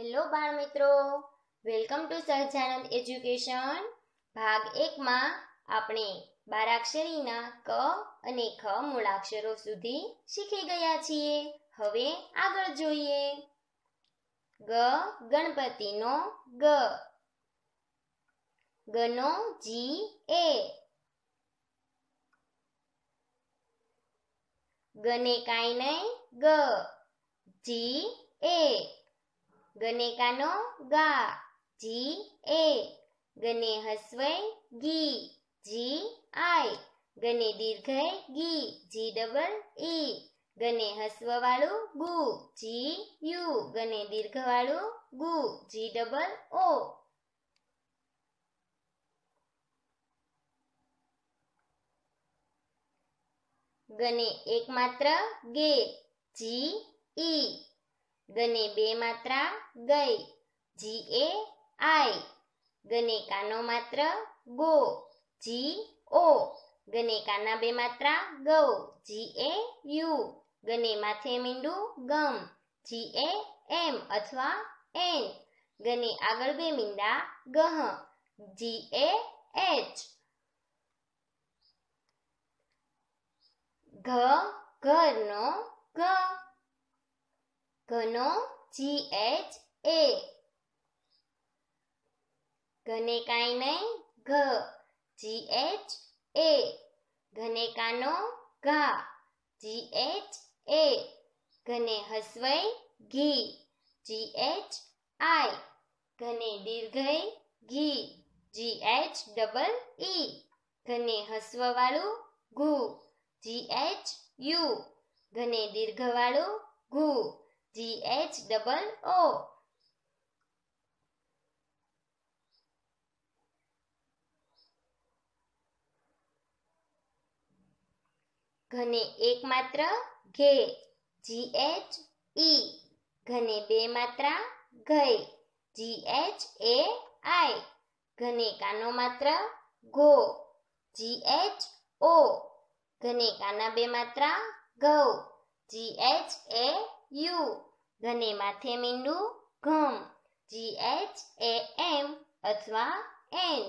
Hello બાળ મિત્રો welcome to Sahajanand education ભાગ એકમાં આપણે બારાક્ષરીના ક અને ખ મૂળાક્ષરો સુધી શીખી ગયા છીએ હવે આગળ જોઈએ ગ ગણપતિનો ગ ગનો જી એ ગને કાંઈ નહીં ગ જી એ ગને કાનો ગા જી એ ગને હસવઈ ગી જી આઈ ગને દીર્ઘય ગી જી ડબલ ઈ ગને હસ્વવાળું ગુ જી યુ ગને દીર્ઘવાળું ગુ જી ડબલ ઓ ગને એકમાત્ર ગે જી ઈ ગને બે માત્રા ગઈ જી એ આઈ ગને કાનો માત્ર ગો જી ઓ ગને કાના બે માત્રા ગૌ જી એ યુ ગને માથે મીંડું ગમ જી એ એમ અથવા એન ગને આગળ બે મીંડા ગહ જી એ એચ ઘ ઘરનો ઘ ઘનો જી એચ એ ઘને કાંઈ નહીં ઘ જી એચ એ ઘને કાનો ઘા જી એચ એ ઘને હસવઈ ઘી જી એચ આઈ ઘને દીર્ઘઈ ઘી જી એચ ડબલ e. ઈ ઘને વાળું ઘુ જી એચ યુ ઘને દીર્ઘવાળું ઘુ G H double O. घने एक मात्रा घे G H E. घने बे मात्रा घे G H A I. घने कानो मात्रा गो G H O. घने काना बे मात्रा गो G H A U. ધને માથે મીંડું ઘમ જી એચ એ એમ અથવા એન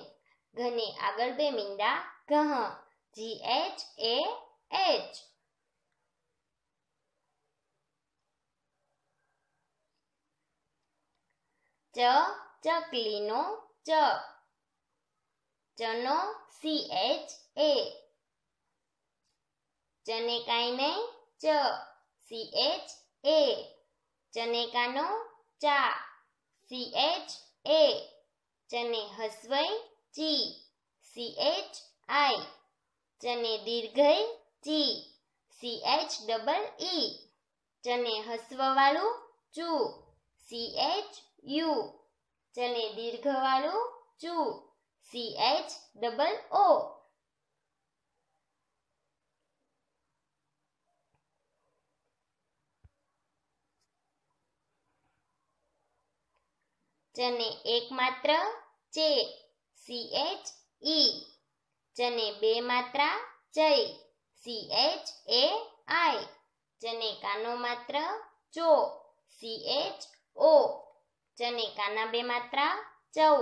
ઘને આગળ બે મીંડા ઘહ જી એચ એ એચ ચ ચકલી નો ચ ચનો સી એચ એ ચને કાંઈ નહીં ચ સી એચ એ ચનેકાનો ચા સી એચ એ ચને હસવઈ ચી સી એચ આઈ ચને દીર્ઘઈ ચી સી એચ ડબલ ઈ ચને હસવવાળું ચુ સી એચ યુ ચને દીર્ઘવાળું ચુ સી એચ ડબલ ઓ જને એક માત્ર ચે સી એચ ઈ e. જને બે માત્રા જય સી એચ એ આઈ જને કાનો માત્ર ચો સી એચ ઓ ચને કાના બે માત્રા ચૌ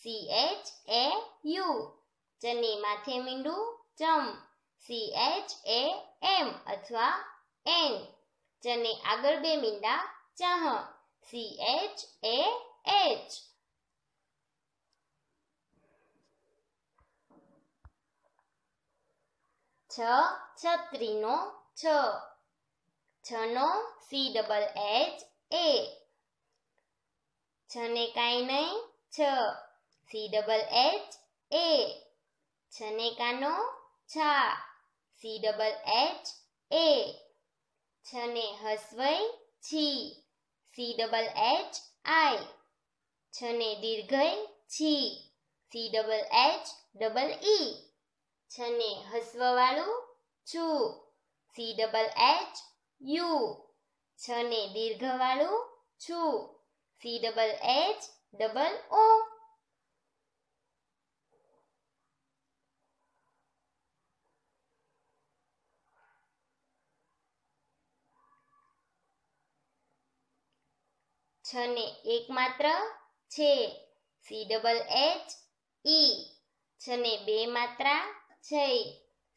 સી એચ એ યુ ચને માથે મીંડું ચમ સી એચ એ એમ અથવા એન જને આગળ બે મીંડા ચહ સી એચ એ edge. છ છત્રીનો છ છનો સી ડબલ એચ એ છને કાંઈ નહીં છ સી ડબલ એચ એ છને કાનો છા સી ડબલ એચ એ છને હસવઈ છી સી ડબલ એચ આઈ ને દીર્ઘય છી C double H double E E ને હસ્વવાળું છુ સી ડબલ એચ યુ ને દીર્ઘવાળું છુ C double H double O છને એકમાત્ર છે સી ડબલ એચ ઈ છને બે માત્રા છે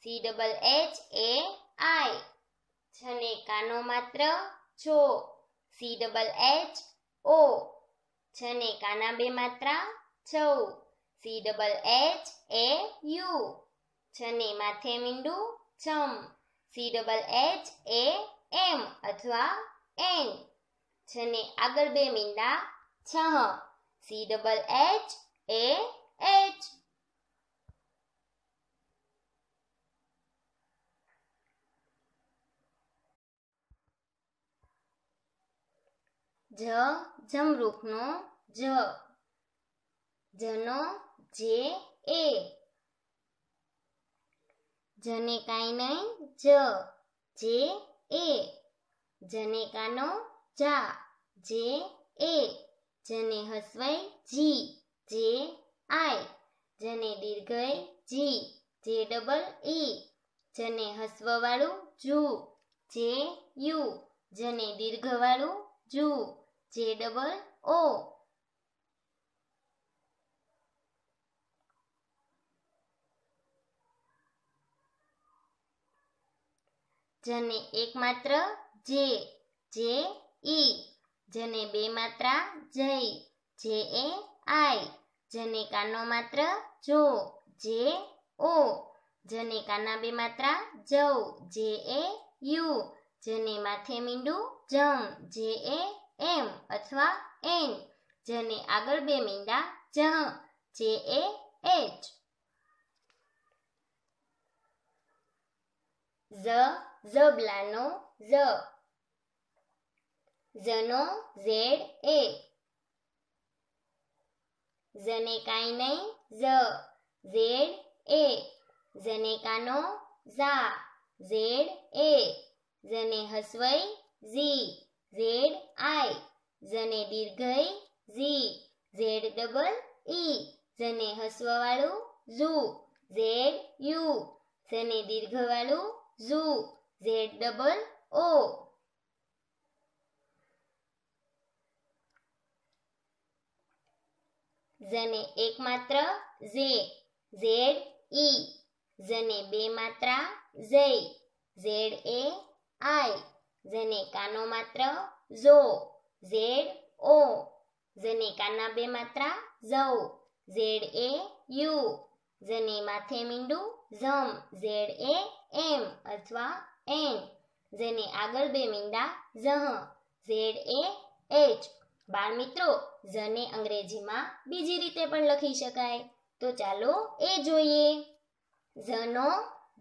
C double H A I છને કાનો માત્ર છો સી ડબલ એચ ઓ છને કાના બે માત્રા છઉ C double H A U છને માથે મીંડું છમ C double H A M અથવા એન છને આગળ બે મીંડા છહ C double H A H. જ જમરૂખનો જ જનો જે એ જને કાંઈ નહીં જ જે એ જનેકાનો જા જે એ જેને હસવાય જી જે આઈ જેને દીર્ઘય જી જે ડબલ ઈ જેને હસવાવાળું જુ જે યુ જેને દીર્ઘવાળું જુ જે ડબલ ઓ જેને એકમાત્ર જે જે ઈ જેને બે માત્ર જય જે એ આઈ જને કાનો માત્ર જો જે ઓ જને કાના બે માત્ર જવ જે એ યુ જેને માથે મીંડું જમ જે એ એમ અથવા એન જેને આગળ બે મીંડા જહ જે એ એચ ઝ ઝબલાનો ઝ જનો ઝેડ એ જને કાઈ નહીં જ ઝેડ એ જનેકાનો ઝા ઝેડ એ જને હસવઈ ઝી જને એક માત્ર ઝે ઝેડ ઈ જને બે માત્રા ઝે ઝેડ એ આઈ જને કાનો માત્ર ઝો ઝેડ ઓ જને કાના બે માત્રા ઝૌ ઝેડ એ યુ જને માથે મીંડું ઝમ ઝેડ એ એમ અથવા એન જેને આગળ બે મીંડા ઝહ ઝેડ એ એચ બાળ મિત્રો ઝ ને અંગ્રેજીમાં બીજી રીતે પણ લખી શકાય તો ચાલો એ જોઈએ ઝ નો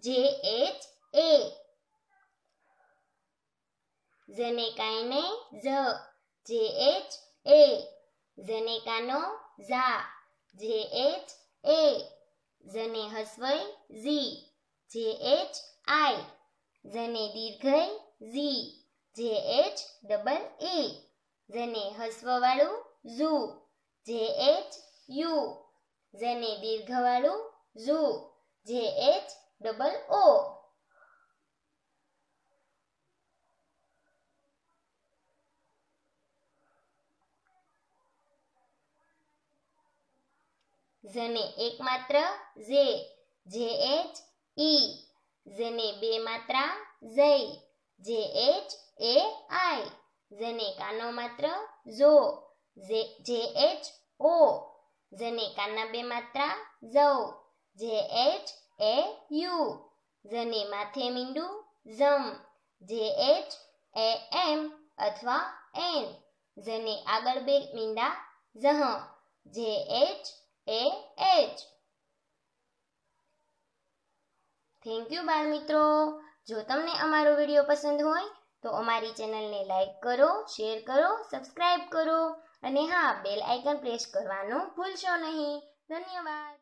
જે એચ એ ઝને ને ઝ જે એચ એ ઝને કાનો ઝા જે એચ એ ઝ ને હસવઈ ઝી જે એચ આઈ ઝ ને દીર્ઘઈ ઝી જે એચ ડબલ એ જેને વાળું ઝૂ જે એચ યુ જેને દીર્ઘ વાળું ઝૂ જે એચ ડબલ ઓ જેને એક માત્ર ઝે જે એચ ઈ જેને બે માત્રા ઝઈ જે એચ એ આઈ ઝેનેકાનો માત્ર ઝો જે એચ ઓ ઝનેકાના બે માત્રા ઝૌ જે એચ એ યુ ઝને માથે મીંડું ઝમ જે એચ એ એમ અથવા એન ઝને આગળ બે મીંડા ઝહ J H A H thank you બાળ મિત્રો જો તમને અમારો વિડીયો પસંદ હોય તો અમારી ચેનલને લાઇક કરો શેર કરો સબસ્ક્રાઈબ કરો અને હા બેલ આઇકન પ્રેસ કરવાનું ભૂલશો નહીં ધન્યવાદ